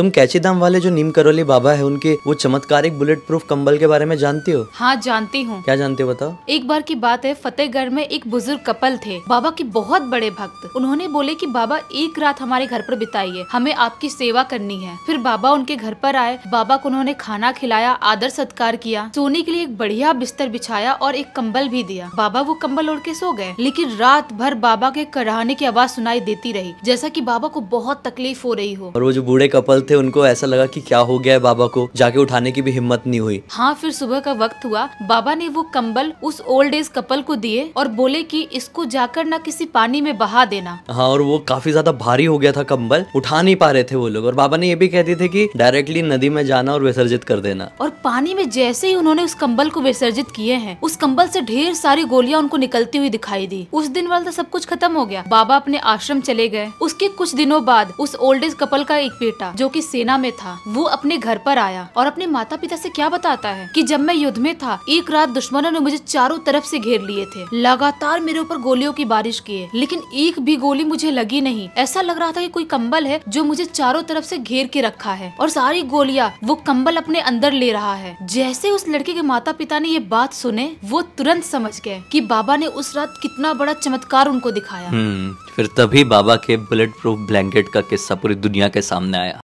तुम दाम वाले जो नीम करोली बाबा है उनके वो चमत्कारिक बुलेट प्रूफ कम्बल के बारे में जानती हो हाँ जानती हूँ क्या जानते हो बताओ एक बार की बात है फतेहगढ़ में एक बुजुर्ग कपल थे बाबा के बहुत बड़े भक्त उन्होंने बोले की बाबा एक रात हमारे घर आरोप बिताइए हमें आपकी सेवा करनी है फिर बाबा उनके घर पर आए बाबा को उन्होंने खाना खिलाया आदर सत्कार किया सोने के लिए एक बढ़िया बिस्तर बिछाया और एक कम्बल भी दिया बाबा वो कम्बल ओढ़ के सो गए लेकिन रात भर बाबा के कराहने की आवाज सुनाई देती रही जैसा की बाबा को बहुत तकलीफ हो रही हो और वो जो बूढ़े कपल थे उनको ऐसा लगा कि क्या हो गया है बाबा को जाके उठाने की भी हिम्मत नहीं हुई हाँ फिर सुबह का वक्त हुआ बाबा ने वो कम्बल उस ओल्ड एज कपल को दिए और बोले की इसको जाकर न किसी पानी में बहा देना हाँ और वो काफी ज्यादा भारी हो गया था कम्बल उठा नहीं पा रहे थे वो लोग और बाबा ने ये भी कहते थे की डायरेक्टली नदी में जाना और विसर्जित कर देना और पानी में जैसे ही उन्होंने उस कम्बल को विसर्जित किए हैं उस कम्बल से ढेर सारी गोलियां उनको निकलती हुई दिखाई दी उस दिन वाल तो सब कुछ खत्म हो गया बाबा अपने आश्रम चले गए उसके कुछ दिनों बाद उस ओल्ड एज कपल का एक बेटा जो कि की सेना में था वो अपने घर पर आया और अपने माता पिता से क्या बताता है कि जब मैं युद्ध में था एक रात दुश्मनों ने मुझे चारों तरफ से घेर लिए थे लगातार मेरे ऊपर गोलियों की बारिश है लेकिन एक भी गोली मुझे लगी नहीं ऐसा लग रहा था की कोई कम्बल है जो मुझे चारों तरफ ऐसी घेर के रखा है और सारी गोलियाँ वो कम्बल अपने अंदर ले रहा है जैसे उस लड़के के माता पिता ने ये बात सुने वो तुरंत समझ गए की बाबा ने उस रात कितना बड़ा चमत्कार उनको दिखाया हम्म, फिर तभी बाबा के बुलेट प्रूफ ब्लैंकेट का किस्सा पूरी दुनिया के सामने आया